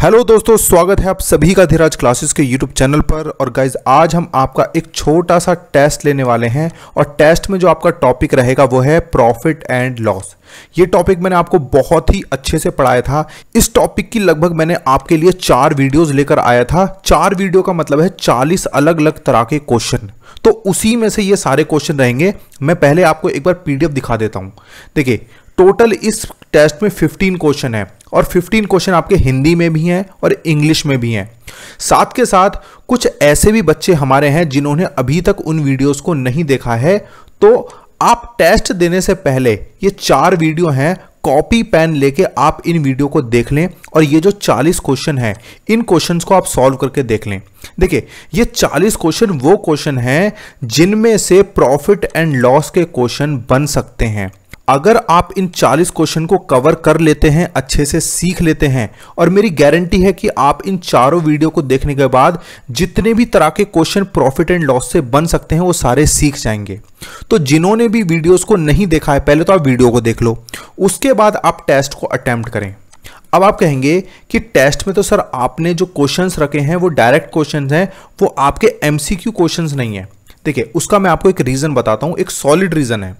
hello दोस्तों स्वागत है आप सभी का धीराज क्लासेस के यूट्यूब चैनल पर और गाइज आज हम आपका एक छोटा सा टेस्ट लेने वाले हैं और टेस्ट में जो आपका टॉपिक रहेगा वो है प्रॉफिट एंड लॉस ये टॉपिक मैंने आपको बहुत ही अच्छे से पढ़ाया था इस टॉपिक की लगभग मैंने आपके लिए चार वीडियोज लेकर आया था चार वीडियो का मतलब है चालीस अलग अलग तरह के क्वेश्चन तो उसी में से ये सारे क्वेश्चन रहेंगे मैं पहले आपको एक बार पी दिखा देता हूँ देखिए टोटल इस टेस्ट में 15 क्वेश्चन है और 15 क्वेश्चन आपके हिंदी में भी हैं और इंग्लिश में भी हैं साथ के साथ कुछ ऐसे भी बच्चे हमारे हैं जिन्होंने अभी तक उन वीडियोस को नहीं देखा है तो आप टेस्ट देने से पहले ये चार वीडियो हैं कॉपी पेन लेके आप इन वीडियो को देख लें और ये जो 40 क्वेश्चन हैं इन क्वेश्चंस को आप सॉल्व करके देख लें देखिए ये 40 क्वेश्चन वो क्वेश्चन हैं जिनमें से प्रॉफिट एंड लॉस के क्वेश्चन बन सकते हैं अगर आप इन 40 क्वेश्चन को कवर कर लेते हैं अच्छे से सीख लेते हैं और मेरी गारंटी है कि आप इन चारों वीडियो को देखने के बाद जितने भी तरह के क्वेश्चन प्रॉफिट एंड लॉस से बन सकते हैं वो सारे सीख जाएंगे तो जिन्होंने भी वीडियोस को नहीं देखा है पहले तो आप वीडियो को देख लो उसके बाद आप टेस्ट को अटैम्प्ट करें अब आप कहेंगे कि टेस्ट में तो सर आपने जो क्वेश्चंस रखे हैं वो डायरेक्ट क्वेश्चंस हैं वो आपके एमसीक्यू क्वेश्चंस नहीं है देखिए उसका मैं आपको एक रीज़न बताता हूँ एक सॉलिड रीज़न है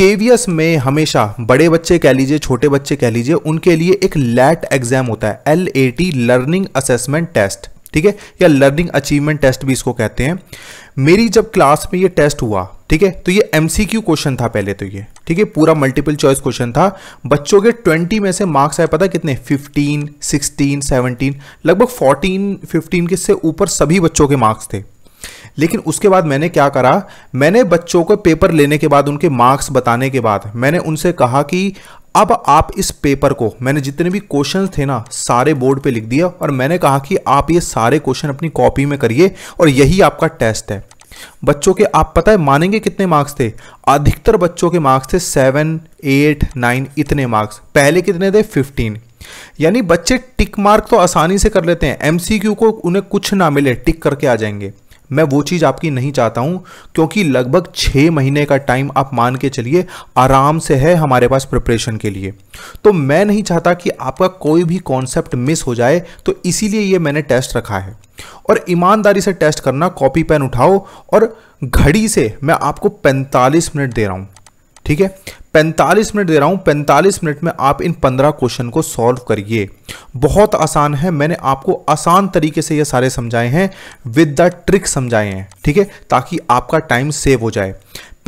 केवीएस में हमेशा बड़े बच्चे कह लीजिए छोटे बच्चे कह लीजिए उनके लिए एक लैट एग्जाम होता है L A T learning assessment test ठीक है या लर्निंग अचीवमेंट टेस्ट भी इसको कहते हैं मेरी जब क्लास में ये टेस्ट हुआ ठीक है तो ये एमसीक्यू क्वेश्चन था पहले तो ये ठीक है पूरा मल्टीपल चॉइस क्वेश्चन था बच्चों के 20 में से मार्क्स आए पता कितने 15, 16, 17 लगभग 14, 15 के से ऊपर सभी बच्चों के मार्क्स थे लेकिन उसके बाद मैंने क्या करा मैंने बच्चों को पेपर लेने के बाद उनके मार्क्स बताने के बाद मैंने उनसे कहा कि अब आप इस पेपर को मैंने जितने भी क्वेश्चन थे ना सारे बोर्ड पे लिख दिया और मैंने कहा कि आप ये सारे क्वेश्चन अपनी कॉपी में करिए और यही आपका टेस्ट है बच्चों के आप पता है मानेंगे कितने मार्क्स थे अधिकतर बच्चों के मार्क्स थे सेवन एट नाइन इतने मार्क्स पहले कितने थे फिफ्टीन यानी बच्चे टिक मार्क तो आसानी से कर लेते हैं एमसीक्यू को उन्हें कुछ ना मिले टिक करके आ जाएंगे मैं वो चीज़ आपकी नहीं चाहता हूँ क्योंकि लगभग छः महीने का टाइम आप मान के चलिए आराम से है हमारे पास प्रिपरेशन के लिए तो मैं नहीं चाहता कि आपका कोई भी कॉन्सेप्ट मिस हो जाए तो इसीलिए ये मैंने टेस्ट रखा है और ईमानदारी से टेस्ट करना कॉपी पेन उठाओ और घड़ी से मैं आपको 45 मिनट दे रहा हूँ ठीक है 45 मिनट दे रहा हूं 45 मिनट में आप इन 15 क्वेश्चन को सॉल्व करिए बहुत आसान है मैंने आपको आसान तरीके से ये सारे समझाए हैं विद द ट्रिक समझाए हैं ठीक है ताकि आपका टाइम सेव हो जाए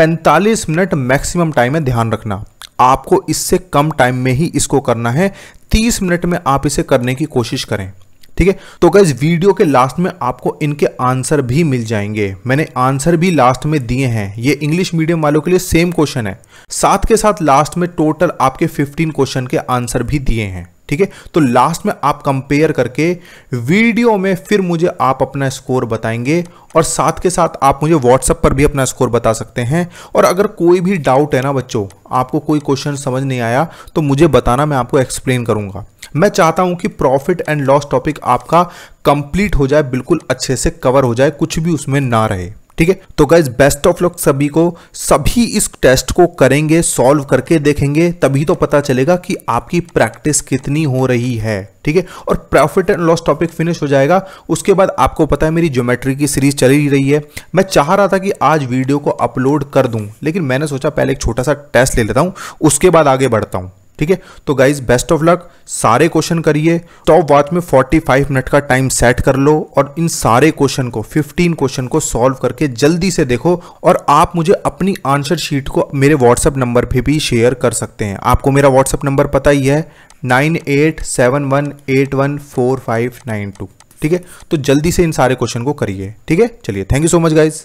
45 मिनट मैक्सिमम टाइम है ध्यान रखना आपको इससे कम टाइम में ही इसको करना है 30 मिनट में आप इसे करने की कोशिश करें ठीक है तो गैस वीडियो के लास्ट में आपको इनके आंसर भी मिल जाएंगे मैंने आंसर भी लास्ट में दिए हैं ये इंग्लिश मीडियम वालों के लिए सेम क्वेश्चन है साथ के साथ लास्ट में टोटल आपके 15 क्वेश्चन के आंसर भी दिए हैं ठीक है तो लास्ट में आप कंपेयर करके वीडियो में फिर मुझे आप अपना स्कोर बताएंगे और साथ के साथ आप मुझे व्हाट्सएप पर भी अपना स्कोर बता सकते हैं और अगर कोई भी डाउट है ना बच्चों आपको कोई क्वेश्चन समझ नहीं आया तो मुझे बताना मैं आपको एक्सप्लेन करूंगा मैं चाहता हूं कि प्रॉफिट एंड लॉस टॉपिक आपका कंप्लीट हो जाए बिल्कुल अच्छे से कवर हो जाए कुछ भी उसमें ना रहे ठीक है तो गाइज बेस्ट ऑफ लक सभी को सभी इस टेस्ट को करेंगे सॉल्व करके देखेंगे तभी तो पता चलेगा कि आपकी प्रैक्टिस कितनी हो रही है ठीक है और profit and loss topic finish हो जाएगा उसके बाद आपको पता है मेरी ज्योमेट्री की सीरीज चल ही रही है मैं चाह रहा था कि आज वीडियो को अपलोड कर दूं लेकिन मैंने सोचा पहले एक छोटा सा टेस्ट ले लेता हूं उसके बाद आगे बढ़ता हूं ठीक है तो गाइज बेस्ट ऑफ लक सारे क्वेश्चन करिए टॉप वॉच में 45 मिनट का टाइम सेट कर लो और इन सारे क्वेश्चन को 15 क्वेश्चन को सॉल्व करके जल्दी से देखो और आप मुझे अपनी आंसर शीट को मेरे व्हाट्सएप नंबर पे भी शेयर कर सकते हैं आपको मेरा व्हाट्सएप नंबर पता ही है nine eight seven one eight one four five nine two ठीक है तो जल्दी से इन सारे क्वेश्चन को करिए ठीक है चलिए thank you so much guys